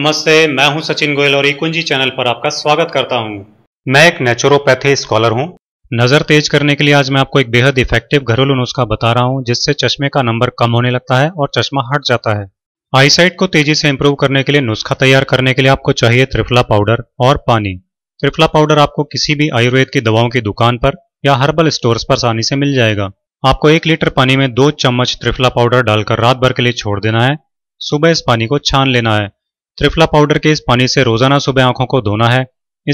नमस्ते मैं हूं सचिन गोयल और इकुंजी चैनल पर आपका स्वागत करता हूं मैं एक नेचुरोपैथी स्कॉलर हूं नज़र तेज करने के लिए आज मैं आपको एक बेहद इफेक्टिव घरेलू नुस्खा बता रहा हूं जिससे चश्मे का नंबर कम होने लगता है और चश्मा हट जाता है आईसाइट को तेजी से इंप्रूव करने के लिए नुस्खा तैयार करने के लिए आपको चाहिए त्रिफला पाउडर और पानी त्रिफला पाउडर आपको किसी भी आयुर्वेद की दवाओं की दुकान पर या हर्बल स्टोर्स पर आसानी से मिल जाएगा आपको एक लीटर पानी में दो चम्मच त्रिफला पाउडर डालकर रात भर के लिए छोड़ देना है सुबह इस पानी को छान लेना है त्रिफला पाउडर के इस पानी से रोजाना सुबह आंखों को धोना है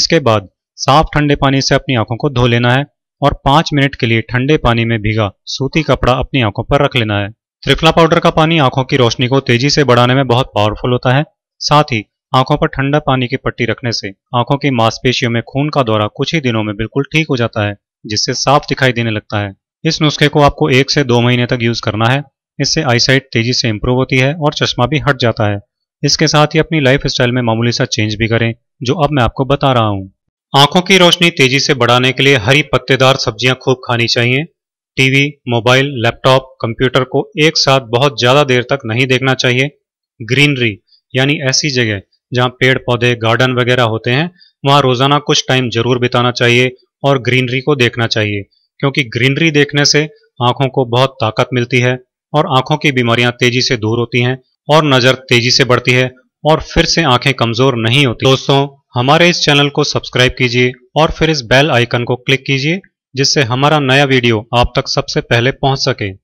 इसके बाद साफ ठंडे पानी से अपनी आंखों को धो लेना है और पांच मिनट के लिए ठंडे पानी में भीगा सूती कपड़ा अपनी आंखों पर रख लेना है त्रिफला पाउडर का पानी आंखों की रोशनी को तेजी से बढ़ाने में बहुत पावरफुल होता है साथ ही आंखों पर ठंडा पानी की पट्टी रखने से आंखों की मांसपेशियों में खून का दौरा कुछ ही दिनों में बिल्कुल ठीक हो जाता है जिससे साफ दिखाई देने लगता है इस नुस्खे को आपको एक से दो महीने तक यूज करना है इससे आईसाइट तेजी से इंप्रूव होती है और चश्मा भी हट जाता है इसके साथ ही अपनी लाइफ स्टाइल में मामूली सा चेंज भी करें जो अब मैं आपको बता रहा हूँ आंखों की रोशनी तेजी से बढ़ाने के लिए हरी पत्तेदार सब्जियां खूब खानी चाहिए टीवी मोबाइल लैपटॉप कंप्यूटर को एक साथ बहुत ज़्यादा देर तक नहीं देखना चाहिए ग्रीनरी यानी ऐसी जगह जहाँ पेड़ पौधे गार्डन वगैरह होते हैं वहाँ रोज़ाना कुछ टाइम जरूर बिताना चाहिए और ग्रीनरी को देखना चाहिए क्योंकि ग्रीनरी देखने से आंखों को बहुत ताकत मिलती है और आंखों की बीमारियां तेजी से दूर होती हैं और नज़र तेजी से बढ़ती है और फिर से आंखें कमज़ोर नहीं होती दोस्तों हमारे इस चैनल को सब्सक्राइब कीजिए और फिर इस बेल आइकन को क्लिक कीजिए जिससे हमारा नया वीडियो आप तक सबसे पहले पहुंच सके